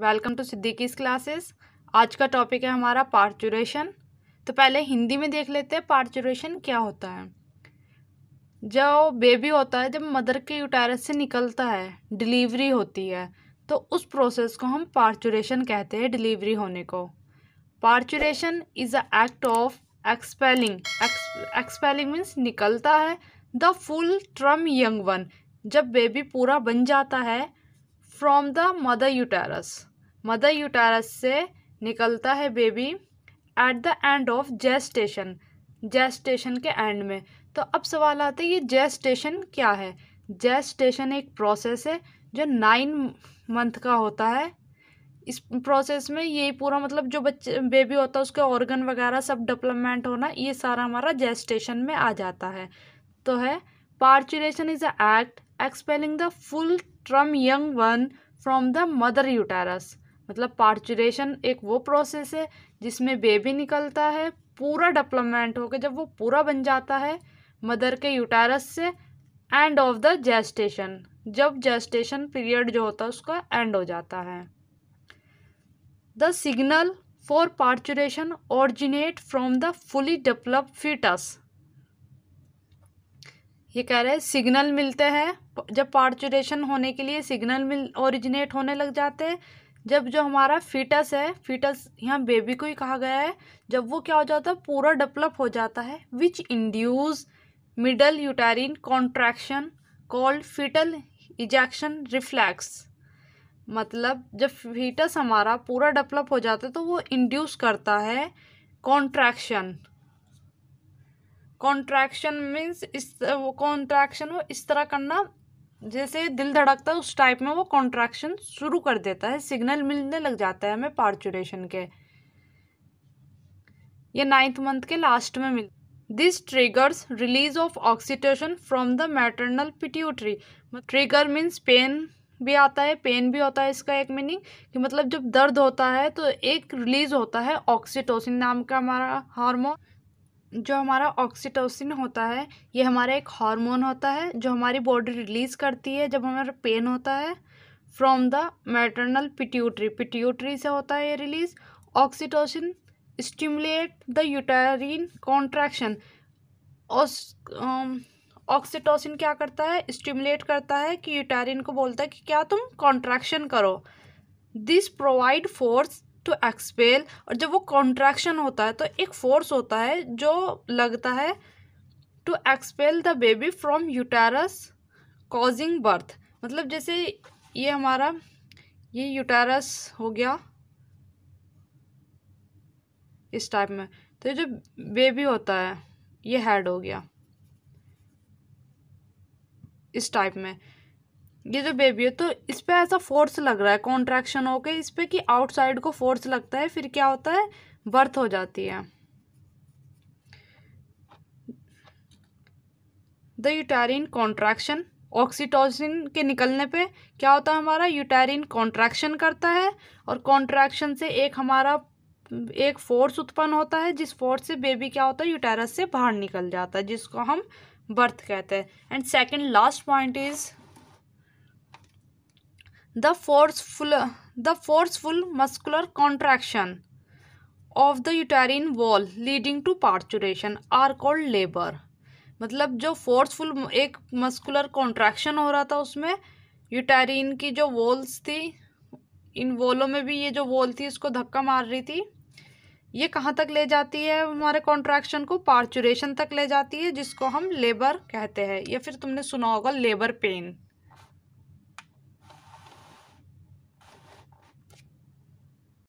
welcome to सिद्दीकीस classes आज का topic है हमारा पार्चुरेशन तो पहले हिंदी में देख लेते हैं पार्चुरेशन क्या होता है जब बेबी होता है जब मदर के यूटेरस से निकलता है डिलीवरी होती है तो उस प्रोसेस को हम पार्चुरेशन कहते हैं डिलीवरी होने को parturition is a act of expelling expelling means निकलता है the full term young one जब बेबी पूरा बन जाता है from the mother uterus mother uterus से निकलता है baby at the end of gestation gestation के एंड में तो अब सवाल आता है ये जेस्टेशन क्या है जेस्टेशन एक प्रोसेस है जो नाइन मंथ का होता है इस प्रोसेस में ये पूरा मतलब जो बच्चे बेबी होता है उसके ऑर्गन वगैरह सब डेवलपमेंट होना ये सारा हमारा जेस्टेशन में आ जाता है तो है parturition is a act expelling the full term young one from the mother uterus मतलब पार्चुरेशन एक वो प्रोसेस है जिसमें बेबी निकलता है पूरा डेवलपमेंट होकर जब वो पूरा बन जाता है मदर के यूटेरस से एंड ऑफ द जेस्टेशन जब जेस्टेशन पीरियड जो होता है उसका एंड हो जाता है the signal for parturition originate from the fully develop foetus ये कह रहे हैं सिग्नल मिलते हैं जब पार्चुरेशन होने के लिए सिग्नल मिल ओरिजिनेट होने लग जाते हैं जब जो हमारा फीटस है फीटस यहाँ बेबी को ही कहा गया है जब वो क्या हो जाता है पूरा डेवलप हो जाता है which induce middle uterine contraction called foetal ejection reflex मतलब जब फीटस हमारा पूरा डेवलप हो जाता है तो वो इंड्यूस करता है कॉन्ट्रैक्शन कॉन्ट्रैक्शन मीन्स इस वो कॉन्ट्रैक्शन वो इस तरह करना जैसे दिल धड़कता है उस टाइप में वो कॉन्ट्रैक्शन शुरू कर देता है सिग्नल मिलने लग जाता है हमें पार्चुरेशन के ये नाइन्थ मंथ के लास्ट में मिल this triggers release of oxytocin from the maternal pituitary trigger means pain भी आता है पेन भी होता है इसका एक मीनिंग कि मतलब जब दर्द होता है तो एक रिलीज होता है ऑक्सीटोसिन नाम का हमारा हार्मोन जो हमारा ऑक्सीटोसिन होता है ये हमारा एक हार्मोन होता है जो हमारी बॉडी रिलीज़ करती है जब हमारा पेन होता है from the maternal pituitary pituitary से होता है ये release oxytocin stimulate the uterine contraction oxytocin क्या करता है स्टिमुलेट करता है कि यूटेरिन को बोलता है कि क्या तुम कॉन्ट्रैक्शन करो this provide force to expel और जब वो कॉन्ट्रैक्शन होता है तो एक फोर्स होता है जो लगता है to expel the baby from uterus causing birth मतलब जैसे ये हमारा ये यूटारस हो गया इस टाइप में तो ये जो बेबी होता है ये हेड हो गया इस टाइप में ये जो बेबी है तो इस पर ऐसा फोर्स लग रहा है कॉन्ट्रैक्शन होके इस पर कि आउटसाइड को फोर्स लगता है फिर क्या होता है बर्थ हो जाती है द यूटेरिन कॉन्ट्रैक्शन ऑक्सीटोसिन के निकलने पे क्या होता है हमारा यूटेरिन कॉन्ट्रैक्शन करता है और कॉन्ट्रैक्शन से एक हमारा एक फोर्स उत्पन्न होता है जिस फोर्स से बेबी क्या होता है यूटेरस से बाहर निकल जाता है जिसको हम बर्थ कहते हैं and second last point is the forceful the forceful muscular contraction of the uterine wall leading to parturition are called labour मतलब जो फोर्सफुल एक मस्कुलर कॉन्ट्रैक्शन हो रहा था उसमें यूटेरिन की जो वॉल्स थी इन वॉलों में भी ये जो वॉल थी उसको धक्का मार रही थी ये कहाँ तक ले जाती है हमारे कॉन्ट्रैक्शन को पार्चुरेशन तक ले जाती है जिसको हम लेबर कहते हैं या फिर तुमने सुना होगा लेबर पेन